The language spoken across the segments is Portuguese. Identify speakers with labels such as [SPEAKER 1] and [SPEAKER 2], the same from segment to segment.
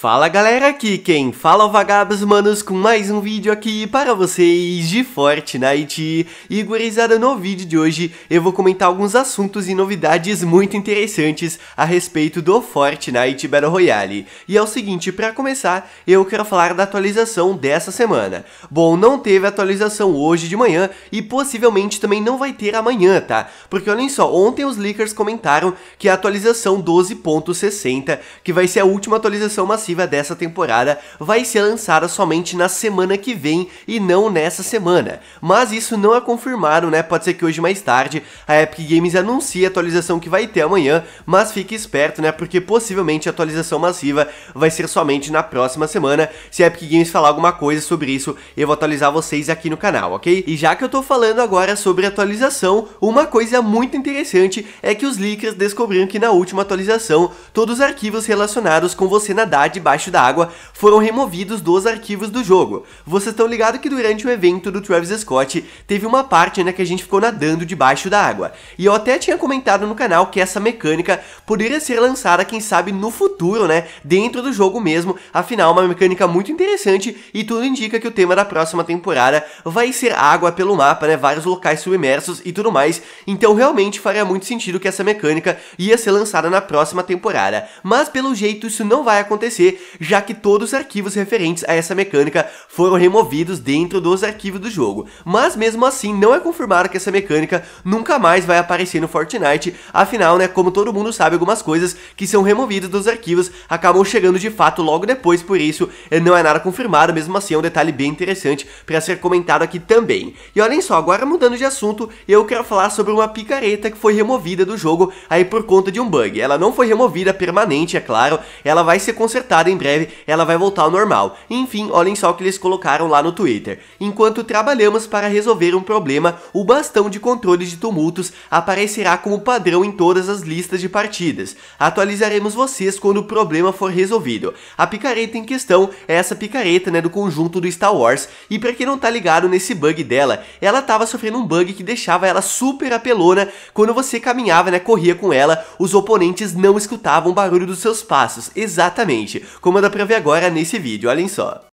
[SPEAKER 1] Fala galera, aqui quem fala é Vagabos Manos com mais um vídeo aqui para vocês de Fortnite. E gurizada, no vídeo de hoje eu vou comentar alguns assuntos e novidades muito interessantes a respeito do Fortnite Battle Royale. E é o seguinte, para começar, eu quero falar da atualização dessa semana. Bom, não teve atualização hoje de manhã e possivelmente também não vai ter amanhã, tá? Porque olhem só, ontem os leakers comentaram que a atualização 12.60, que vai ser a última atualização massiva passiva dessa temporada vai ser lançada somente na semana que vem e não nessa semana. Mas isso não é confirmado, né? Pode ser que hoje mais tarde a Epic Games anuncie a atualização que vai ter amanhã, mas fique esperto, né? Porque possivelmente a atualização massiva vai ser somente na próxima semana. Se a Epic Games falar alguma coisa sobre isso, eu vou atualizar vocês aqui no canal, ok? E já que eu tô falando agora sobre atualização, uma coisa muito interessante é que os leakers descobriram que na última atualização todos os arquivos relacionados com você nadar de debaixo da água foram removidos dos arquivos do jogo. Vocês estão ligados que durante o evento do Travis Scott teve uma parte né, que a gente ficou nadando debaixo da água. E eu até tinha comentado no canal que essa mecânica poderia ser lançada, quem sabe, no futuro, né? Dentro do jogo mesmo. Afinal, uma mecânica muito interessante e tudo indica que o tema da próxima temporada vai ser água pelo mapa, né? Vários locais submersos e tudo mais. Então realmente faria muito sentido que essa mecânica ia ser lançada na próxima temporada. Mas pelo jeito isso não vai acontecer já que todos os arquivos referentes a essa mecânica foram removidos dentro dos arquivos do jogo. Mas mesmo assim, não é confirmado que essa mecânica nunca mais vai aparecer no Fortnite, afinal, né, como todo mundo sabe, algumas coisas que são removidas dos arquivos acabam chegando de fato logo depois, por isso não é nada confirmado, mesmo assim é um detalhe bem interessante para ser comentado aqui também. E olhem só, agora mudando de assunto, eu quero falar sobre uma picareta que foi removida do jogo aí por conta de um bug. Ela não foi removida permanente, é claro, ela vai ser consertada em breve ela vai voltar ao normal. Enfim, olhem só o que eles colocaram lá no Twitter. Enquanto trabalhamos para resolver um problema, o bastão de controle de tumultos aparecerá como padrão em todas as listas de partidas. Atualizaremos vocês quando o problema for resolvido. A picareta em questão é essa picareta, né, do conjunto do Star Wars. E para quem não tá ligado nesse bug dela, ela tava sofrendo um bug que deixava ela super apelona quando você caminhava, né, corria com ela, os oponentes não escutavam o barulho dos seus passos. Exatamente como dá pra ver agora nesse vídeo, olhem só.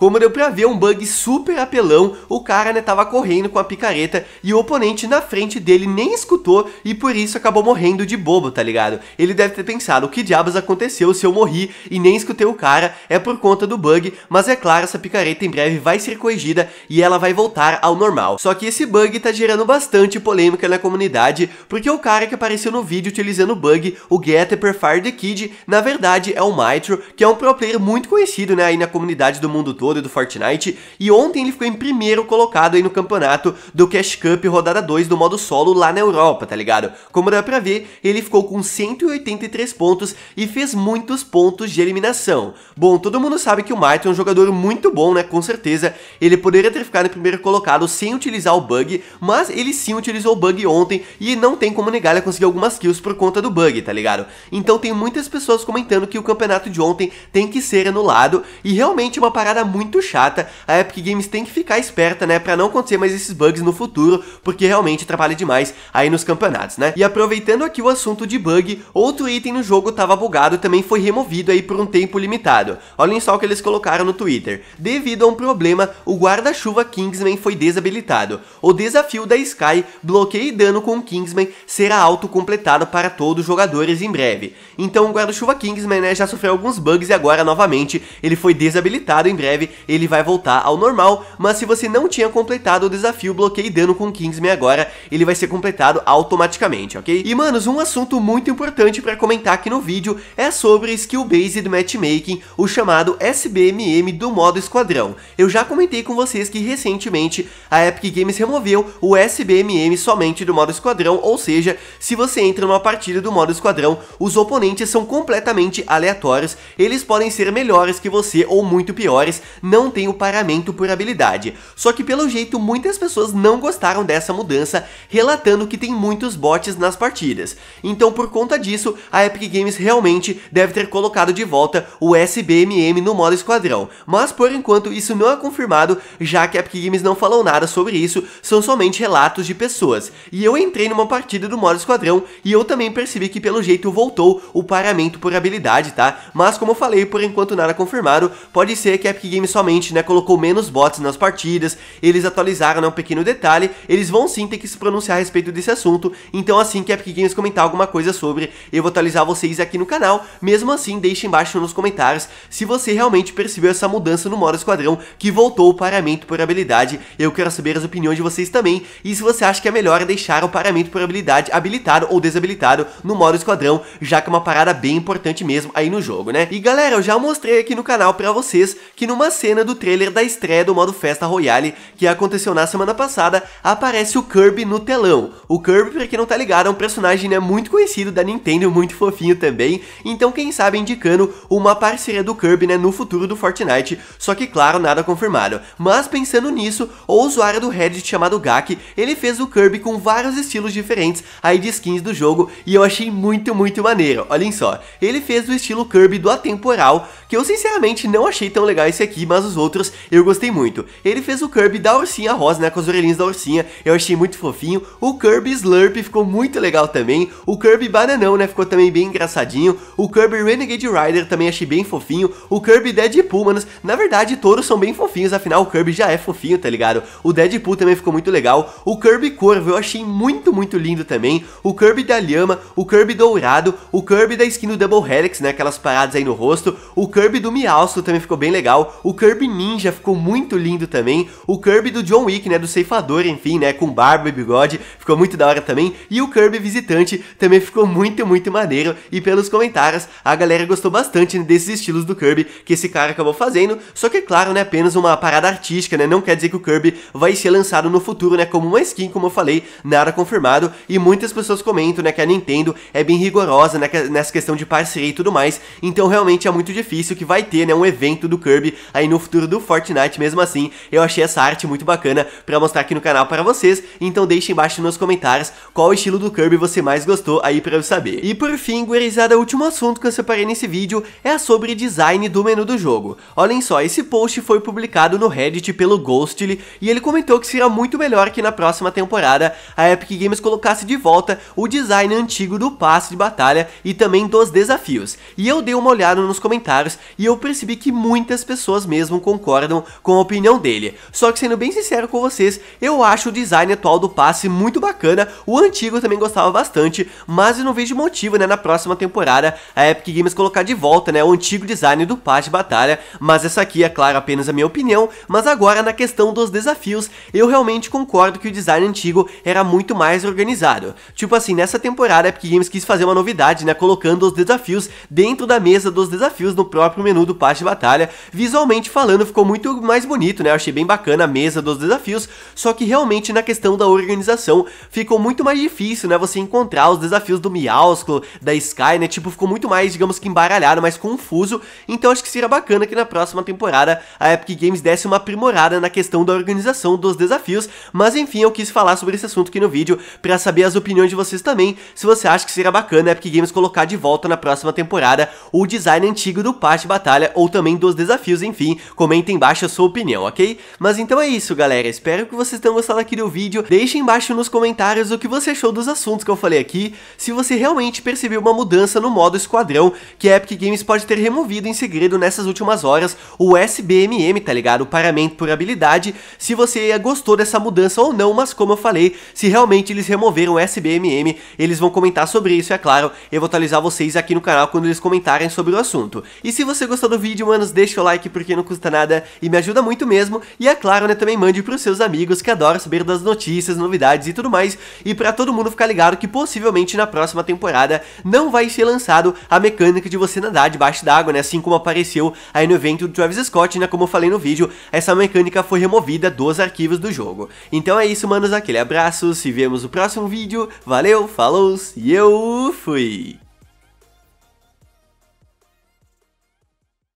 [SPEAKER 1] Como deu pra ver, um bug super apelão, o cara né, tava correndo com a picareta e o oponente na frente dele nem escutou e por isso acabou morrendo de bobo, tá ligado? Ele deve ter pensado, o que diabos aconteceu se eu morri e nem escutei o cara, é por conta do bug, mas é claro, essa picareta em breve vai ser corrigida e ela vai voltar ao normal. Só que esse bug tá gerando bastante polêmica na comunidade, porque o cara que apareceu no vídeo utilizando o bug, o per Fire the Kid, na verdade é o Mitro, que é um pro player muito conhecido né, aí na comunidade do mundo todo, do Fortnite, e ontem ele ficou em primeiro colocado aí no campeonato do Cash Cup rodada 2 do modo solo lá na Europa, tá ligado? Como dá pra ver, ele ficou com 183 pontos e fez muitos pontos de eliminação. Bom, todo mundo sabe que o Martin é um jogador muito bom, né? Com certeza, ele poderia ter ficado em primeiro colocado sem utilizar o bug, mas ele sim utilizou o bug ontem e não tem como negar, ele conseguiu algumas kills por conta do bug, tá ligado? Então tem muitas pessoas comentando que o campeonato de ontem tem que ser anulado e realmente é uma parada muito muito chata. A Epic Games tem que ficar esperta, né, para não acontecer mais esses bugs no futuro, porque realmente atrapalha demais aí nos campeonatos, né? E aproveitando aqui o assunto de bug, outro item no jogo tava bugado também foi removido aí por um tempo limitado. Olhem só o que eles colocaram no Twitter. Devido a um problema, o guarda-chuva Kingsman foi desabilitado. O desafio da Sky, bloqueio e dano com Kingsman, será autocompletado para todos os jogadores em breve. Então o guarda-chuva Kingsman né, já sofreu alguns bugs e agora novamente ele foi desabilitado em breve ele vai voltar ao normal, mas se você não tinha completado o desafio bloqueio dano com Kingsman agora, ele vai ser completado automaticamente, ok? E manos, um assunto muito importante para comentar aqui no vídeo é sobre Skill Based Matchmaking, o chamado SBMM do modo esquadrão. Eu já comentei com vocês que recentemente a Epic Games removeu o SBMM somente do modo esquadrão, ou seja, se você entra numa partida do modo esquadrão, os oponentes são completamente aleatórios, eles podem ser melhores que você ou muito piores, não tem o paramento por habilidade. Só que pelo jeito muitas pessoas não gostaram dessa mudança, relatando que tem muitos bots nas partidas. Então por conta disso, a Epic Games realmente deve ter colocado de volta o SBMM no modo esquadrão. Mas por enquanto isso não é confirmado, já que a Epic Games não falou nada sobre isso, são somente relatos de pessoas. E eu entrei numa partida do modo esquadrão e eu também percebi que pelo jeito voltou o paramento por habilidade, tá? Mas como eu falei, por enquanto nada confirmado, pode ser que a Epic Games somente né, colocou menos bots nas partidas, eles atualizaram né, um pequeno detalhe, eles vão sim ter que se pronunciar a respeito desse assunto, então assim que a Epic Games comentar alguma coisa sobre, eu vou atualizar vocês aqui no canal, mesmo assim deixe embaixo nos comentários se você realmente percebeu essa mudança no modo esquadrão que voltou o paramento por habilidade, eu quero saber as opiniões de vocês também, e se você acha que é melhor deixar o paramento por habilidade habilitado ou desabilitado no modo esquadrão, já que é uma parada bem importante mesmo aí no jogo, né? E galera, eu já mostrei aqui no canal pra vocês que numa cena do trailer da estreia do modo Festa Royale que aconteceu na semana passada, aparece o Kirby no telão. O Kirby, pra quem não tá ligado, é um personagem né, muito conhecido da Nintendo, muito fofinho também, então quem sabe indicando uma parceria do Kirby né, no futuro do Fortnite, só que claro, nada confirmado. Mas pensando nisso, o usuário do Reddit chamado Gak, ele fez o Kirby com vários estilos diferentes aí de skins do jogo e eu achei muito, muito maneiro, olhem só. Ele fez o estilo Kirby do atemporal, que eu sinceramente não achei tão legal esse aqui, aqui, mas os outros eu gostei muito. Ele fez o Kirby da ursinha rosa, né, com as orelhinhas da ursinha, eu achei muito fofinho. O Kirby Slurp ficou muito legal também. O Kirby Bananão, né, ficou também bem engraçadinho. O Kirby Renegade Rider também achei bem fofinho. O Kirby Deadpool, manos, na verdade todos são bem fofinhos, afinal o Kirby já é fofinho, tá ligado? O Deadpool também ficou muito legal. O Kirby Corvo eu achei muito, muito lindo também. O Kirby da Lhama, o Kirby Dourado, o Kirby da skin do Double Helix, né, aquelas paradas aí no rosto. O Kirby do Miausto também ficou bem legal. O o Kirby Ninja ficou muito lindo também. O Kirby do John Wick, né? Do ceifador, enfim, né? Com barba e bigode. Ficou muito da hora também. E o Kirby visitante também ficou muito, muito maneiro. E pelos comentários, a galera gostou bastante desses estilos do Kirby que esse cara acabou fazendo. Só que, é claro, né? Apenas uma parada artística, né? Não quer dizer que o Kirby vai ser lançado no futuro, né? Como uma skin, como eu falei, nada confirmado. E muitas pessoas comentam, né? Que a Nintendo é bem rigorosa né, nessa questão de parceria e tudo mais. Então, realmente é muito difícil que vai ter, né? Um evento do Kirby aí no futuro do Fortnite. Mesmo assim, eu achei essa arte muito bacana pra mostrar aqui no canal para vocês. Então deixem embaixo nos comentários qual estilo do Kirby você mais gostou aí pra eu saber. E por fim, gurizada, o último assunto que eu separei nesse vídeo é sobre design do menu do jogo. Olhem só, esse post foi publicado no Reddit pelo Ghostly e ele comentou que seria muito melhor que na próxima temporada a Epic Games colocasse de volta o design antigo do passe de batalha e também dos desafios. E eu dei uma olhada nos comentários e eu percebi que muitas pessoas mesmo concordam com a opinião dele. Só que sendo bem sincero com vocês, eu acho o design atual do passe muito bacana, o antigo eu também gostava bastante, mas eu não vejo motivo, né, na próxima temporada a Epic Games colocar de volta, né, o antigo design do passe de batalha, mas essa aqui é claro apenas a minha opinião, mas agora na questão dos desafios, eu realmente concordo que o design antigo era muito mais organizado. Tipo assim, nessa temporada a Epic Games quis fazer uma novidade, né, colocando os desafios dentro da mesa dos desafios no próprio menu do passe de batalha, visualmente falando ficou muito mais bonito, né? Eu achei bem bacana a mesa dos desafios, só que realmente na questão da organização ficou muito mais difícil, né? Você encontrar os desafios do Miausclo, da Sky, né? Tipo, ficou muito mais, digamos que embaralhado, mais confuso. Então acho que seria bacana que na próxima temporada a Epic Games desse uma aprimorada na questão da organização dos desafios. Mas enfim, eu quis falar sobre esse assunto aqui no vídeo para saber as opiniões de vocês também. Se você acha que seria bacana a Epic Games colocar de volta na próxima temporada o design antigo do parte de batalha ou também dos desafios, enfim assim, comenta embaixo a sua opinião, ok? Mas então é isso, galera. Espero que vocês tenham gostado aqui do vídeo. Deixe embaixo nos comentários o que você achou dos assuntos que eu falei aqui, se você realmente percebeu uma mudança no modo esquadrão que a Epic Games pode ter removido em segredo nessas últimas horas, o SBMM, tá ligado? O paramento por habilidade, se você gostou dessa mudança ou não, mas como eu falei, se realmente eles removeram o SBMM, eles vão comentar sobre isso, é claro, eu vou atualizar vocês aqui no canal quando eles comentarem sobre o assunto. E se você gostou do vídeo, manos, deixa o like porque não não custa nada e me ajuda muito mesmo. E é claro, né, também mande para os seus amigos que adoram saber das notícias, novidades e tudo mais. E para todo mundo ficar ligado que possivelmente na próxima temporada não vai ser lançado a mecânica de você nadar debaixo d'água, né? Assim como apareceu aí no evento do Travis Scott, né? Como eu falei no vídeo, essa mecânica foi removida dos arquivos do jogo. Então é isso, manos. Aquele abraço. Se vemos no próximo vídeo. Valeu, falou e eu fui!